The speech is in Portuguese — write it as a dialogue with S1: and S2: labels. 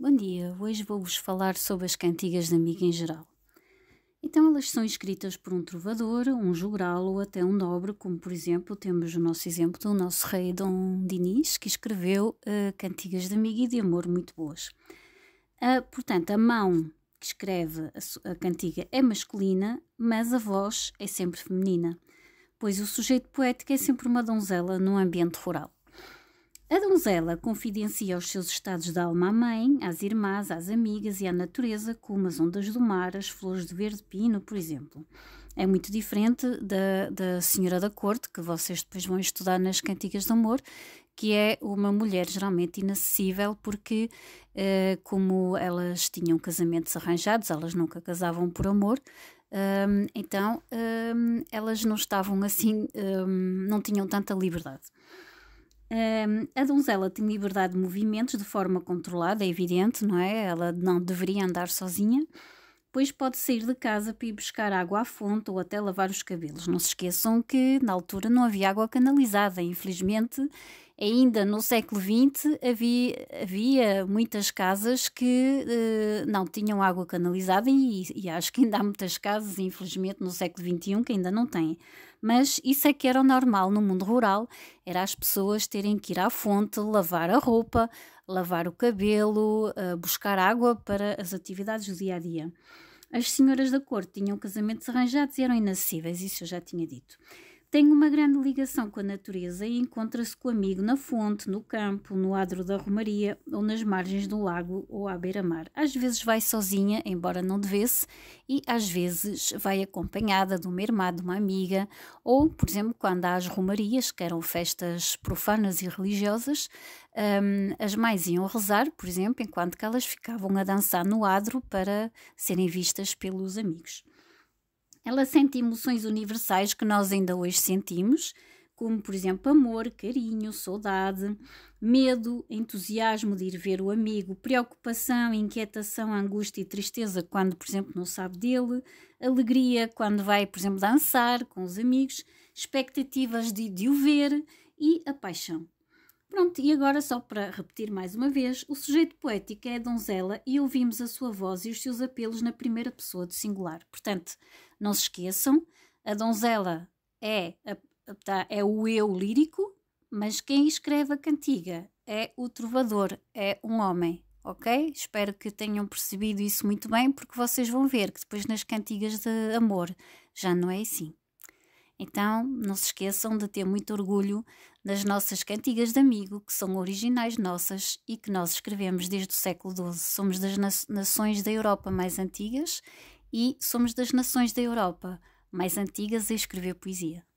S1: Bom dia, hoje vou-vos falar sobre as cantigas de amiga em geral. Então, elas são escritas por um trovador, um jogral ou até um nobre, como por exemplo temos o nosso exemplo do nosso rei Dom Dinis, que escreveu uh, cantigas de amiga e de amor muito boas. Uh, portanto, a mão que escreve a, a cantiga é masculina, mas a voz é sempre feminina, pois o sujeito poético é sempre uma donzela num ambiente rural. A donzela confidencia os seus estados da alma à mãe, às irmãs, às amigas e à natureza, como as ondas do mar, as flores de verde pino, por exemplo. É muito diferente da, da senhora da corte, que vocês depois vão estudar nas Cantigas de Amor, que é uma mulher geralmente inacessível, porque eh, como elas tinham casamentos arranjados, elas nunca casavam por amor, um, ehm, então um, ehm, elas não estavam assim, um, ehm, não tinham tanta liberdade. Um, a donzela tem liberdade de movimentos de forma controlada, é evidente, não é? Ela não deveria andar sozinha, pois pode sair de casa para ir buscar água à fonte ou até lavar os cabelos. Não se esqueçam que na altura não havia água canalizada, infelizmente, ainda no século XX havia, havia muitas casas que uh, não tinham água canalizada e, e acho que ainda há muitas casas, infelizmente, no século XXI que ainda não têm. Mas isso é que era normal no mundo rural, era as pessoas terem que ir à fonte, lavar a roupa, lavar o cabelo, eh, buscar água para as atividades do dia a dia. As senhoras da corte tinham casamentos arranjados e eram inacessíveis, isso eu já tinha dito. Tem uma grande ligação com a natureza e encontra-se com o amigo na fonte, no campo, no adro da romaria ou nas margens do lago ou à beira-mar. Às vezes vai sozinha, embora não devesse, e às vezes vai acompanhada de uma irmã, de uma amiga, ou, por exemplo, quando há as romarias, que eram festas profanas e religiosas, um, as mães iam rezar, por exemplo, enquanto que elas ficavam a dançar no adro para serem vistas pelos amigos. Ela sente emoções universais que nós ainda hoje sentimos, como por exemplo amor, carinho, saudade, medo, entusiasmo de ir ver o amigo, preocupação, inquietação, angústia e tristeza quando, por exemplo, não sabe dele, alegria quando vai, por exemplo, dançar com os amigos, expectativas de, de o ver e a paixão. Pronto, e agora só para repetir mais uma vez, o sujeito poético é a donzela e ouvimos a sua voz e os seus apelos na primeira pessoa do singular. Portanto, não se esqueçam, a donzela é, a, tá, é o eu lírico, mas quem escreve a cantiga é o trovador, é um homem, ok? Espero que tenham percebido isso muito bem, porque vocês vão ver que depois nas cantigas de amor já não é assim. Então, não se esqueçam de ter muito orgulho das nossas cantigas de amigo, que são originais nossas e que nós escrevemos desde o século XII. Somos das nações da Europa mais antigas e somos das nações da Europa mais antigas a escrever poesia.